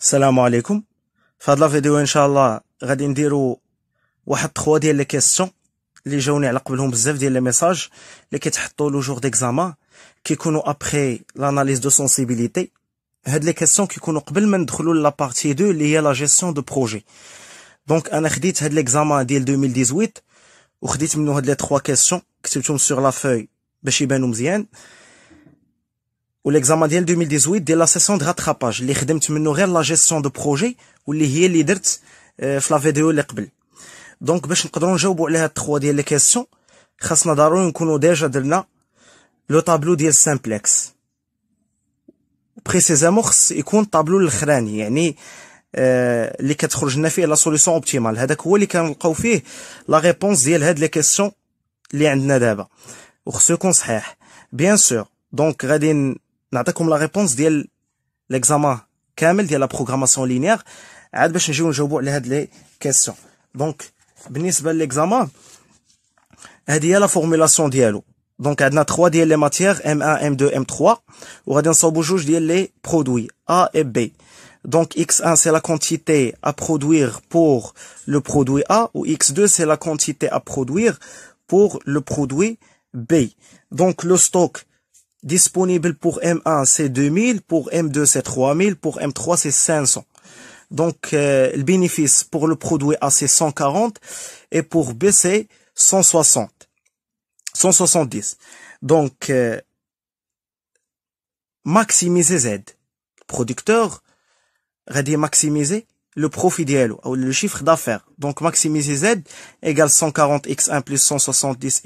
السلام عليكم في هاد الفيديو ان شاء الله غادي نديرو واحد تخوا ديال لي كيسيون اللي جاوني على قبلهم بزاف ديال لي ميساج اللي كيتحطوا لو جور ديكزامان كيكونوا ابخي لاناليز دو سونسيبيليتي هاد لي كيسيون كيكونوا قبل ما ندخلوا لا بارتي 2 اللي هي لا جيستيون دو بروجي دونك انا خديت هاد ليكزاما ديال 2018 وخديت منو هاد لي 3 كيسيون كتبتهم سور لا فوي باش يبانو مزيان والاكزامان ديال 2018 ديال لا سيسيون دو راتراباج اللي خدمت منه غير لا جيستيون دو بروجي واللي هي اللي درت في لا فيديو اللي قبل دونك باش نقدروا نجاوبوا على هاد التخوا ديال لي كيسيون خاصنا ضروري نكونوا ديجا درنا لو طابلو ديال سامبلكس بريسيزامون خص يكون طابلو الاخراني يعني آه اللي كتخرج لنا فيه لا سوليسيون اوبتيمال هذاك هو اللي كنلقاو فيه لا ريبونس ديال هاد لي كيسيون اللي عندنا دابا وخصو يكون صحيح بيان سور دونك غادي نعطيكم لا ريبونس ديال ليكزامان كامل ديال لا بروغراماسيون لينيير عاد باش نجيو نجاوبوا على هاد لي كيسيون دونك بالنسبه لليكزامان هذه هي لا فورمولاسيون ديالو دونك عندنا 3 ديال les ماتيير M1 M2 M3 وغادي نصاوبوا جوج ديال les produits A et B Donc X1 c'est la quantité à produire pour le produit A ou X2 c'est la quantité à produire pour le produit B. Donc le stock disponible pour M1 c'est 2000, pour M2 c'est 3000, pour M3 c'est 500. Donc euh, le bénéfice pour le produit A c'est 140 et pour B 160. 170. Donc euh, maximiser Z. Producteur غادي maximiser le profit ديالو ou le chiffre d'affaires. Donc maximiser Z égale 140 x1 plus 170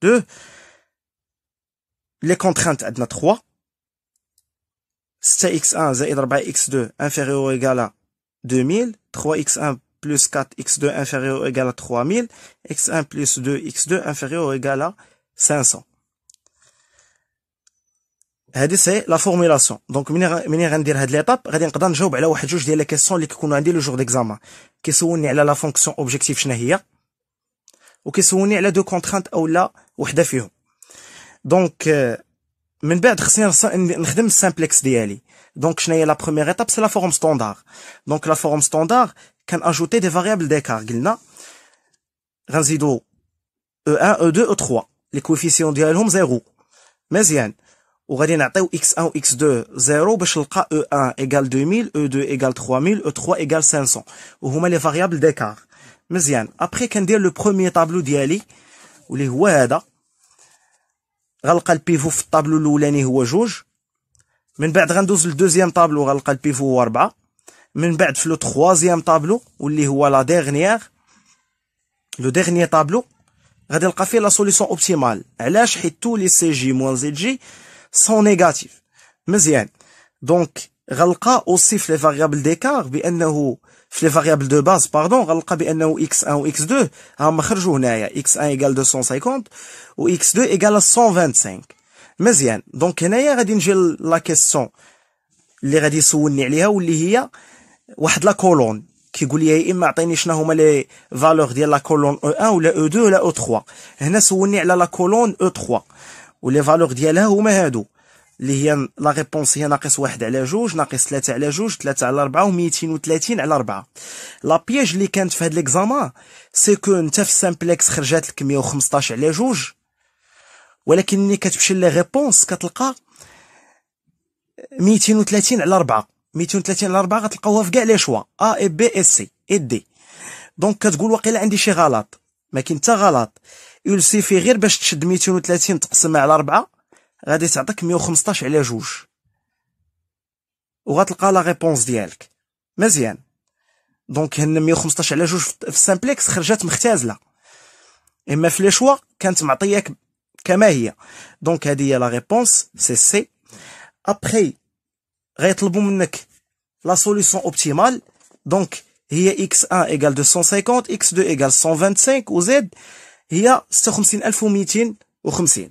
x2 les contraintes à 3. C'est x1 x2 inférieur ou égal à 2000. 3x1 plus 4x2 inférieur ou égal à 3000. x1 plus 2x2 inférieur ou égal à 500. C'est la formulation. Donc, quand on va faire l'étape, on va pouvoir répondre à une juge de questions question qui est venue le jour d'examen. Qui est venue à la fonction objective, qui est venue à deux contraintes ou à une. Donc, m'en c'est un, un, simplex Donc, la première étape, c'est la forme standard. Donc, la forme standard, a ajoute des variables d'écart. n'a ranzido, e1, e2, e3. Les coefficients d'y 0. hum, zéro. Mais y'en, ou x1, ou x2, zéro, bêchelka, e1 égale 2000, e2 égale 3000, e3 égale 500. Ou sont les variables d'écart. Mais y'en, après, qu'on dit le premier tableau d'y aller, est les, ouah, غنلقى البيفو في الطابلو الاولاني هو جوج من بعد غندوز للدوزيام طابلو غنلقى البيفو هو ربعة من بعد في لو تخوازيام طابلو واللي هو لا ديغنييغ لو ديغنيي طابلو غادي نلقى فيه لا سوليسيون اوبتيمال علاش حيت تو لي سي جي موان زيد جي سون نيجاتيف مزيان دونك غنلقى اوصيف لي فاريابل ديكار بانه في لي فاريابل دو باز باردون غنلقى بانه اكس 1 و x2 هما خرجوا هنايا اكس 1 ايكال 250 و x2 ايكال 125 مزيان دونك هنايا غادي نجي لا كيسيون اللي غادي يسولني عليها واللي هي واحد لا كولون كيقول لي يا اما عطيني شنو هما لي فالور ديال لا كولون او 1 ولا او e 2 ولا او e 3 هنا سولني على لا كولون او 3 ولي فالور ديالها هما هادو اللي هي لا ريبونس هي ناقص واحد على جوج ناقص ثلاثة على جوج ثلاثة على أربعة و وثلاثين على أربعة لا بياج اللي كانت في هاد ليكزامان سيكو نتا في السامبلكس خرجات لك وخمسطاش على جوج ولكن ملي كتمشي لي ريبونس كتلقى ميتين وثلاثين على أربعة وثلاثين على أربعة غتلقاوها في كاع لي شوا ا اي بي إي سي اي دي دونك كتقول واقيلا عندي شي غلط ما كاين غلط غلط في غير باش تشد ميتين وثلاثين تقسمها على أربعة غادي تعطيك 115 على جوج وغتلقى لا ريبونس ديالك مزيان دونك هن 115 على جوج في السامبلكس خرجت مختازله اما في لي شوا كانت معطياك كما هي دونك هذه هي لا ريبونس سي سي ابخي غيطلبوا منك لا سوليسيون اوبتيمال دونك هي اكس 1 ايكال 250 اكس 2 ايكال 125 وزد هي 56250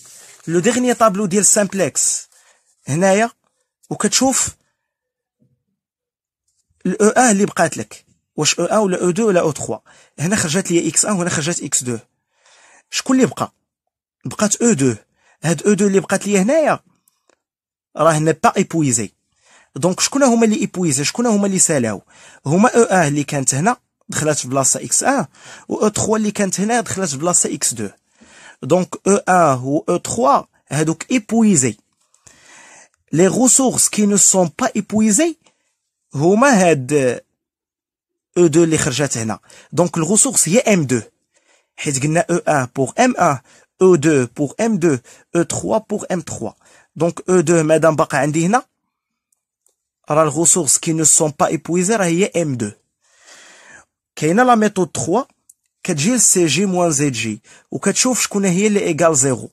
لو ديغني طابلو ديال سامبلكس هنايا وكتشوف الاو ان e اللي بقات لك واش او e ان ولا او e دو ولا او 3 هنا خرجت لي اكس ان وهنا خرجت اكس 2 شكون اللي بقى بقات او 2 هاد او 2 اللي بقات لي هنايا راه هنا با ايبويزي دونك شكون هما اللي ايبويزي شكون هما اللي سالاو هما او ان اللي كانت هنا دخلت في بلاصه اكس 1 و او 3 اللي كانت هنا دخلت في بلاصه اكس 2 donc E1 ou E3, est hein, donc épuisé. Les ressources qui ne sont pas épuisées, E2 donc, la ressource est M2. E1 pour M1, E2 pour M2, E3 pour M3. Donc, E2, madame Baka Andina, les ressources qui ne sont pas épuisées sont M2. Quelle est la méthode 3 كتجي لسي جي موان زيد جي وكتشوف شكون هي اللي ايكال زيرو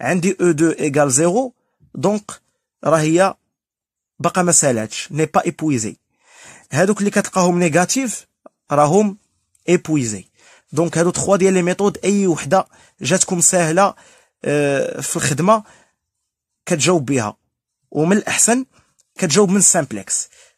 عندي او دو ايكال زيرو دونك راه هي باقا ما سالاتش ني با ايبويزي هادوك اللي كتلقاهم نيجاتيف راهم ايبويزي دونك هادو تخوا ديال لي ميثود اي وحده جاتكم ساهله آه، في الخدمه كتجاوب بها ومن الاحسن كتجاوب من سامبلكس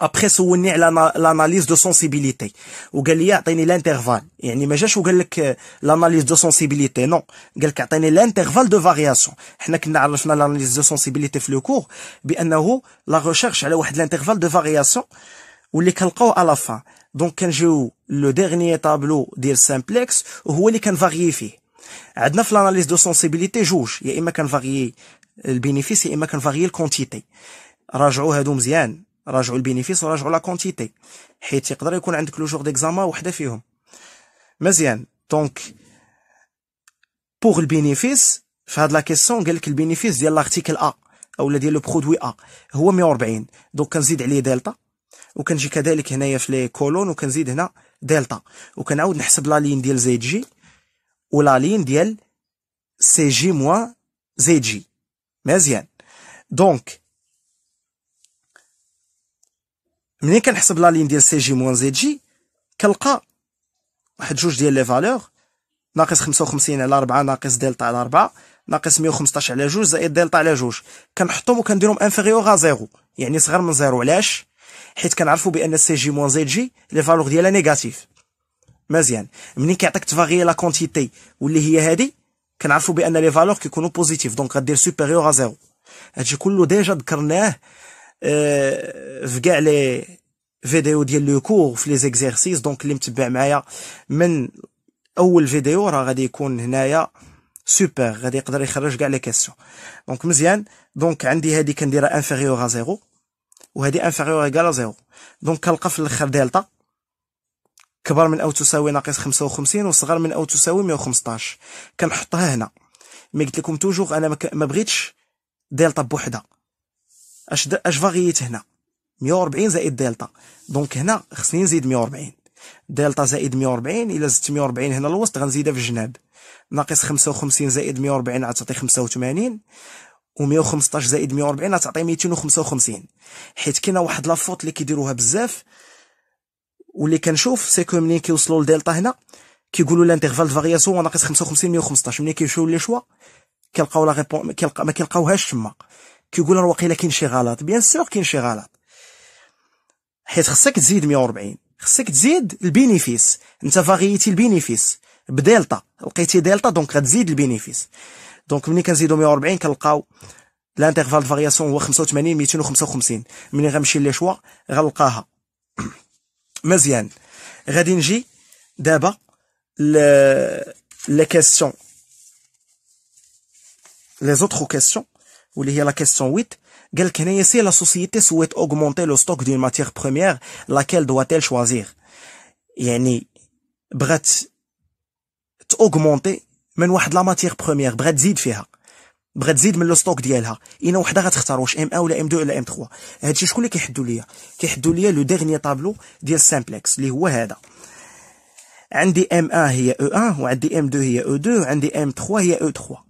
ابخي سولني على لاناليز دو سونسيبيليتي وقال لي اعطيني لانترفال يعني ما جاش وقال لك لاناليز دو سونسيبيليتي نو قال لك اعطيني لانترفال دو فارياسيون حنا كنا عرفنا لاناليز دو سونسيبيليتي في لو كور بانه لا ريشيرش على واحد لانترفال دو فارياسيون واللي كنلقاوه على فان دونك كنجيو لو ديرني طابلو ديال سامبلكس وهو اللي كنفاريي فيه عندنا في لاناليز دو سونسيبيليتي جوج يا اما كنفاريي البينيفيس يا اما كنفاريي الكونتيتي راجعوا هادو مزيان راجعوا البينيفيس وراجعوا لا كونتيتي حيت يقدر يكون عندك لو جور ديكزاما وحده فيهم مزيان دونك بوغ البينيفيس في هاد لا كيسيون قال لك البينيفيس ديال لارتيكل ا اولا ديال لو برودوي ا هو 140 دونك كنزيد عليه دلتا وكنجي كذلك هنايا في لي كولون وكنزيد هنا دلتا وكنعاود نحسب لا لين ديال زيد جي ولا لين ديال سي جي موان زيد جي مزيان دونك ملي كنحسب لا لين ديال سي جي موان زيد جي كنلقى واحد جوج ديال لي فالور ناقص 55 على 4 ناقص دلتا على 4 ناقص 115 على 2 زائد دلتا على 2 كنحطهم وكنديرهم انفيريور ا زيرو يعني صغر من زيرو علاش حيت كنعرفوا بان سي جي موان زيد جي لي فالور ديالها نيجاتيف مزيان ملي كيعطيك تفاغي لا كونتيتي واللي هي هادي كنعرفوا بان لي فالور كيكونوا بوزيتيف دونك غدير سوبيريور ا زيرو هادشي كله ديجا ذكرناه آه، في كاع لي فيديو ديال لو كور في لي زيكزيرسيس دونك اللي متبع معايا من اول فيديو راه غادي يكون هنايا سوبر غادي يقدر يخرج كاع لي كاسيون دونك مزيان دونك عندي هادي كنديرها انفيريور زيرو وهادي انفيريور كالا زيرو دونك كنلقى في الاخر دلتا كبر من او تساوي ناقص 55 وصغر من او تساوي 115 كنحطها هنا مي قلت لكم توجور انا ما بغيتش دلتا بوحدها اش د... اش فاريت هنا 140 زائد دلتا دونك هنا خصني نزيد 140 دلتا زائد 140 الا زدت 140 هنا الوسط غنزيدها في الجناب ناقص 55 زائد 140 غتعطي 85 و115 زائد 140 غتعطي 255 حيت كاينه واحد لافوت اللي كيديروها بزاف واللي كنشوف سيكو ملي كيوصلوا لدلتا هنا كيقولوا لانتيرفال د فارياسيون ناقص 55 115 ملي كيمشيو لي شوا كيلقاو لا ريبون كيلقى ما كيلقاوهاش تما كيقول راه واقيلا كاين شي غلط بيان سور كاين شي غلط حيت خصك تزيد 140 خصك تزيد البينيفيس انت فاغيتي البينيفيس بدلتا لقيتي دلتا دونك غتزيد البينيفيس دونك ملي كنزيدو 140 كنلقاو الانترفال فارياسيون هو 85 255 ملي غنمشي لي شوا غنلقاها مزيان غادي نجي دابا ل لا كاستيون لي زوتر كاستيون ou liye la question 8, gel si la société souhaite augmenter le stock d'une matière première, laquelle doit-elle choisir? Yani, bret, t'augmenter, men wahd la matière première, bret zid fiha. بغيت تزيد من لو ستوك ديالها اين وحده غتختار m ام ا ولا m 2 ولا m 3 هادشي شكون اللي كيحدوا ليا كيحدوا ليا لو ديرني طابلو ديال سامبلكس اللي هو هذا عندي ام 1 est e 1 وعندي m 2 est e 2 وعندي ام 3 est e 3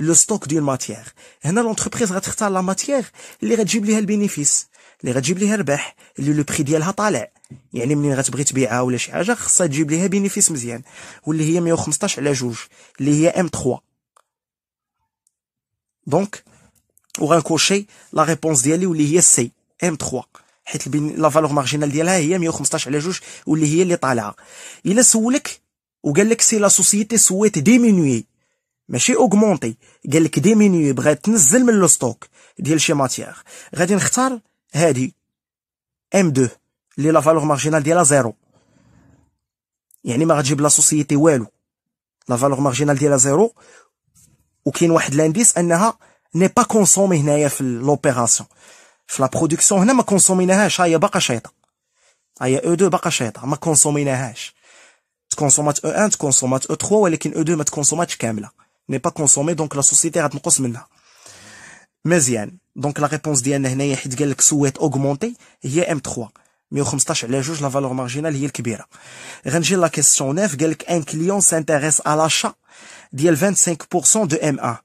لو ستوك ديال ماتيير هنا لونتربريز غتختار لا ماتيير اللي غتجيب ليها البينيفيس اللي غتجيب ليها الربح اللي لو بري ديالها طالع يعني منين غتبغي تبيعها ولا شي حاجه خصها تجيب ليها بينيفيس مزيان واللي هي 115 على جوج اللي هي ام 3 دونك وغنكوشي لا ريبونس ديالي واللي هي سي ام 3 حيت لا فالور مارجينال ديالها هي 115 على جوج واللي هي اللي طالعه الا سولك وقال لك سي لا سوسيتي سويت ديمينوي ماشي اوغمونتي قال لك ديمينيو بغا تنزل من لو ستوك ديال شي ماتيير غادي نختار هادي ام 2 لي لا فالور مارجينال ديالها زيرو يعني ما غتجيب لا سوسيتي والو لا فالور مارجينال ديالها زيرو وكاين واحد لانديس انها ني با كونسومي هنايا في لوبيراسيون في لا برودكسيون هنا ما كونسوميناهاش هي باقا شيطه هي او 2 باقا شيطه ما كونسوميناهاش تكونسومات او e 1 تكونسومات او e 3 ولكن او e 2 ما تكونسوماتش كامله n'est pas consommé, donc la société a tenu de Mais bien, donc la réponse d'Yann Hnaïa, il dit qu'elle souhaite augmenter, il M3. Mais au 15, les juges, la valeur marginale, il est grande. la question 9, il un client s'intéresse à l'achat, il 25% de MA.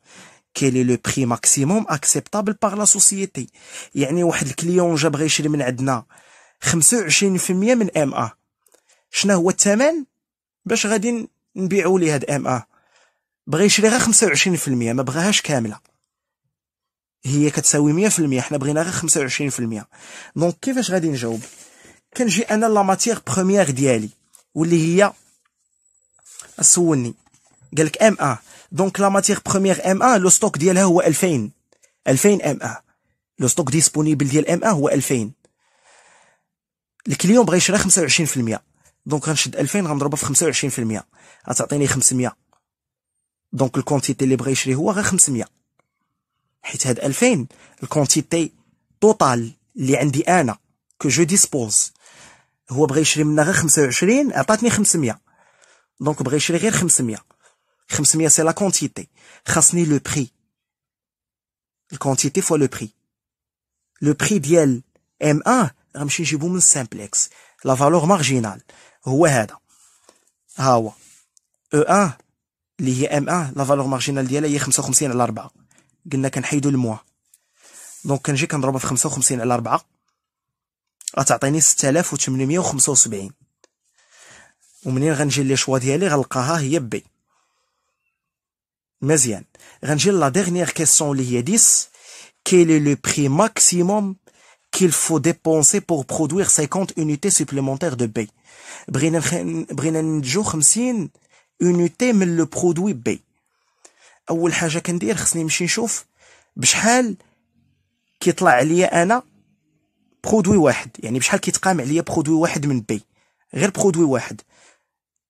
Quel est le prix maximum acceptable par la société Il y a un client qui a pris le prix de M1. Il y a un client qui a pris le prix de M1. بغى يشري غير 25% ما بغاهاش كامله هي كتساوي 100% حنا بغينا غير 25% دونك كيفاش غادي نجاوب كنجي انا لا ماتيغ بروميير ديالي واللي هي سولني قال لك ام 1 دونك لا ماتيغ بروميير ام 1 لو ستوك ديالها هو 2000 2000 ام 1 لو ستوك ديسپونيبل ديال ام 1 هو 2000 الكليون بغى يشري 25% دونك غنشد 2000 غنضربها في 25% غتعطيني 500 Donc, la quantité de bréchés est de 800. Elle 2000. de La quantité totale qui est en diène que je dispose. Elle est de 25, et pas de 800. Donc, elle est de 500. 500, c'est la quantité. Elle est le prix. La quantité fois le prix. Le prix de l'ELMA, elle est le simplex. La valeur marginale, elle est de 1. اللي هي ام 1 لا فالور مارجينال ديالها هي 55 على 4 قلنا كنحيدوا الموا دونك كنجي كنضربها في 55 على 4 غتعطيني 6875 ومنين غنجي لي شوا ديالي غنلقاها هي بي مزيان غنجي لا ديغنييغ كيسيون اللي هي 10 كيل لو بري ماكسيموم كيل فو ديبونسي بور برودوير 50 اونيتي سوبليمونتيغ دو بي بغينا بغينا ندجو 50 اونيتي من لو برودوي بي اول حاجه كندير خصني نمشي نشوف بشحال كيطلع عليا انا برودوي واحد يعني بشحال كيتقام عليا برودوي واحد من بي غير برودوي واحد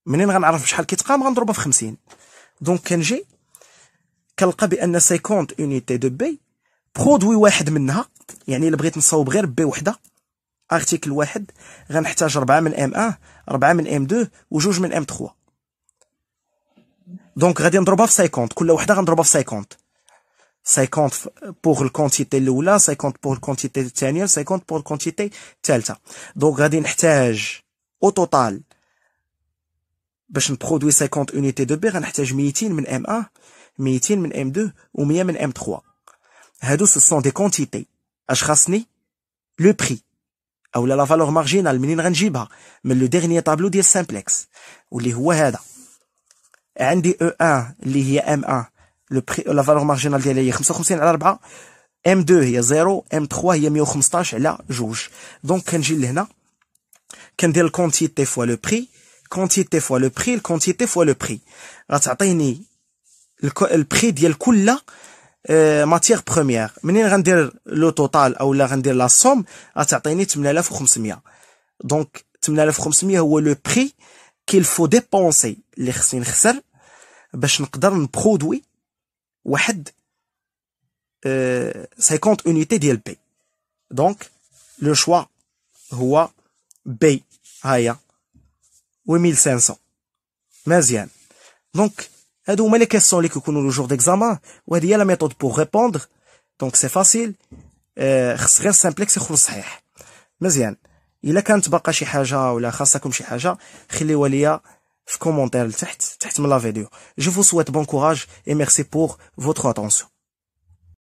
منين غنعرف بشحال كيتقام غنضربها في 50 دونك كنجي كنلقى بان 50 اونيتي دو بي برودوي واحد منها يعني الا بغيت نصاوب غير بي وحده ارتيكل واحد غنحتاج 4 من ام 1 4 من ام 2 وجوج من ام 3 دونك غادي نضربها في 50 كل وحده غنضربها في 50 50 بوغ الكونتيتي الاولى 50 بوغ الكونتيتي الثانيه 50 بوغ الكونتيتي الثالثه دونك غادي نحتاج او توتال باش نبرودوي 50 اونيتي دو بي غنحتاج 200 من ام 1 200 من ام 2 و 100 من ام 3 هادو سو دي كونتيتي اش خاصني لو بري اولا لا فالور مارجينال منين غنجيبها من لو ديرني طابلو ديال سامبلكس واللي هو هذا عندي او e 1 اللي هي ام 1 لو بري لا فالور مارجينال ديالها هي 55 على 4 ام 2 هي 0 ام 3 هي 115 على 2 دونك كنجي لهنا كندير الكونتيتي فوا لو بري كونتيتي فوا لو بري الكونتيتي فوا لو بري غتعطيني البري ديال كل ماتيغ آه، بروميير منين غندير لو توتال اولا غندير لا سوم غتعطيني 8500 دونك 8500 هو لو بري كيل فو ديبونسي اللي خصني نخسر باش نقدر نبرودوي واحد 50 اونيتي ديال بي دونك لو شوا هو بي هايا و 1500 مزيان دونك هادو هما لي كيسيون اللي كيكونو لو جور ديكزامان وهادي هي لا ميثود بوغ ريبوندر دونك سي فاسيل خص غير سامبليكس يخرج صحيح مزيان Je vous souhaite bon courage et merci pour votre attention.